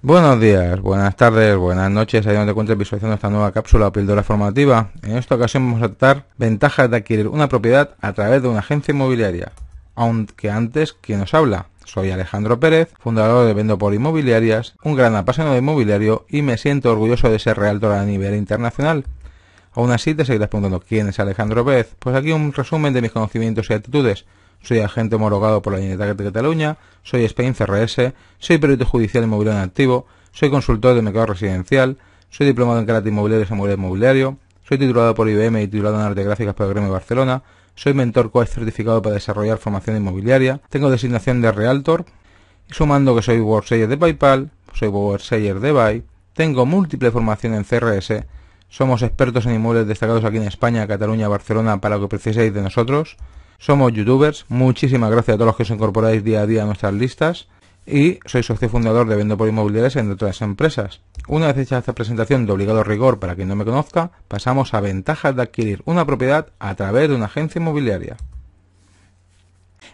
Buenos días, buenas tardes, buenas noches, ahí donde encuentres visualizando esta nueva cápsula o píldora formativa. En esta ocasión vamos a tratar ventajas de adquirir una propiedad a través de una agencia inmobiliaria. Aunque antes, ¿quién nos habla? Soy Alejandro Pérez, fundador de Vendo por Inmobiliarias, un gran apasionado de inmobiliario y me siento orgulloso de ser realtor a nivel internacional. Aún así te seguirás preguntando quién es Alejandro Pérez. Pues aquí un resumen de mis conocimientos y actitudes soy agente homologado por la línea de Cataluña, soy Spain CRS, soy perito judicial inmobiliario en activo, soy consultor de mercado residencial, soy diplomado en carácter inmobiliario y inmobiliario, inmobiliario soy titulado por IBM y titulado en Arte Gráficas por el Gremio de Barcelona, soy mentor coach certificado para desarrollar formación inmobiliaria, tengo designación de Realtor, y sumando que soy Workseller de PayPal, soy Workseller de Buy, tengo múltiple formación en CRS, somos expertos en inmuebles destacados aquí en España, Cataluña, Barcelona, para lo que preciséis de nosotros, somos youtubers, muchísimas gracias a todos los que os incorporáis día a día a nuestras listas y soy socio fundador de Vendo por Inmobiliarias entre otras empresas. Una vez hecha esta presentación de obligado rigor para quien no me conozca, pasamos a ventajas de adquirir una propiedad a través de una agencia inmobiliaria.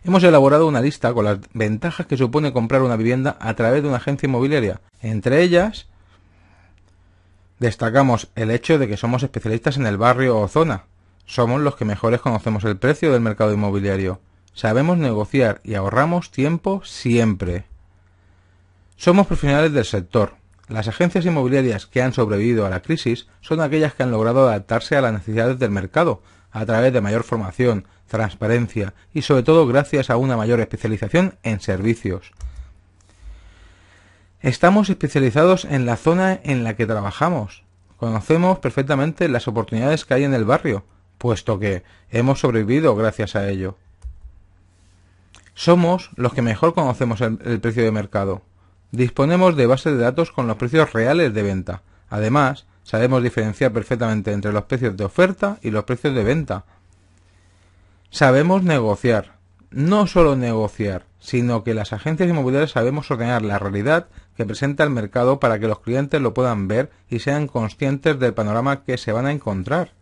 Hemos elaborado una lista con las ventajas que supone comprar una vivienda a través de una agencia inmobiliaria. Entre ellas, destacamos el hecho de que somos especialistas en el barrio o zona, somos los que mejores conocemos el precio del mercado inmobiliario. Sabemos negociar y ahorramos tiempo siempre. Somos profesionales del sector. Las agencias inmobiliarias que han sobrevivido a la crisis son aquellas que han logrado adaptarse a las necesidades del mercado a través de mayor formación, transparencia y sobre todo gracias a una mayor especialización en servicios. Estamos especializados en la zona en la que trabajamos. Conocemos perfectamente las oportunidades que hay en el barrio puesto que hemos sobrevivido gracias a ello. Somos los que mejor conocemos el, precio de mercado. Disponemos de bases de datos con los precios reales de venta. Además, sabemos diferenciar perfectamente entre los precios de oferta y los precios de venta. Sabemos negociar. No solo negociar, sino que las agencias inmobiliarias sabemos ordenar la realidad que presenta el mercado para que los clientes lo puedan ver y sean conscientes del panorama que se van a encontrar.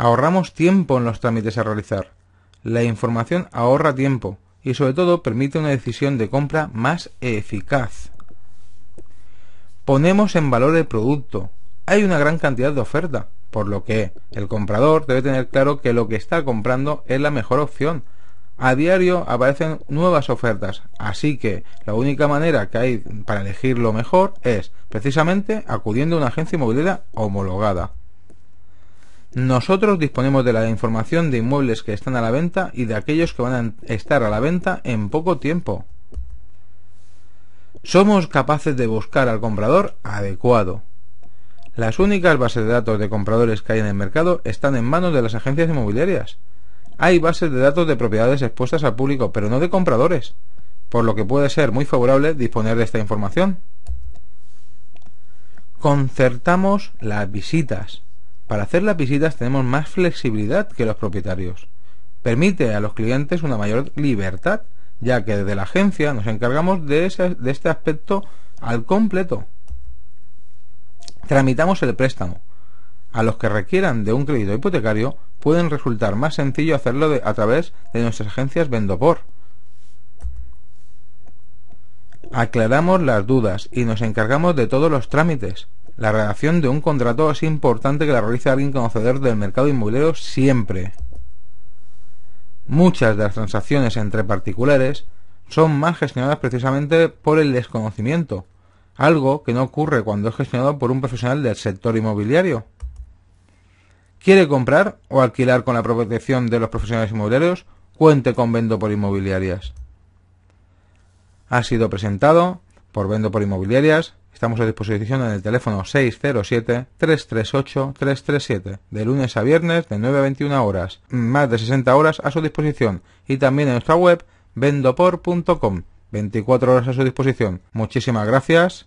Ahorramos tiempo en los trámites a realizar. La información ahorra tiempo y sobre todo permite una decisión de compra más eficaz. Ponemos en valor el producto. Hay una gran cantidad de oferta, por lo que el comprador debe tener claro que lo que está comprando es la mejor opción. A diario aparecen nuevas ofertas, así que la única manera que hay para elegir lo mejor es precisamente acudiendo a una agencia inmobiliaria homologada. Nosotros disponemos de la información de inmuebles que están a la venta y de aquellos que van a estar a la venta en poco tiempo. Somos capaces de buscar al comprador adecuado. Las únicas bases de datos de compradores que hay en el mercado están en manos de las agencias inmobiliarias. Hay bases de datos de propiedades expuestas al público, pero no de compradores, por lo que puede ser muy favorable disponer de esta información. Concertamos las visitas. Para hacer las visitas tenemos más flexibilidad que los propietarios. Permite a los clientes una mayor libertad, ya que desde la agencia nos encargamos de, de este aspecto al completo. Tramitamos el préstamo. A los que requieran de un crédito hipotecario pueden resultar más sencillo hacerlo a través de nuestras agencias Vendopor. Aclaramos las dudas y nos encargamos de todos los trámites. La redacción de un contrato es importante que la realice alguien conocedor del mercado inmobiliario siempre. Muchas de las transacciones entre particulares son más gestionadas precisamente por el desconocimiento, algo que no ocurre cuando es gestionado por un profesional del sector inmobiliario. ¿Quiere comprar o alquilar con la protección de los profesionales inmobiliarios? Cuente con Vendo por Inmobiliarias. Ha sido presentado por Vendo por Inmobiliarias, Estamos a disposición en el teléfono 607-338-337, de lunes a viernes de 9 a 21 horas, más de 60 horas a su disposición, y también en nuestra web vendopor.com, 24 horas a su disposición. Muchísimas gracias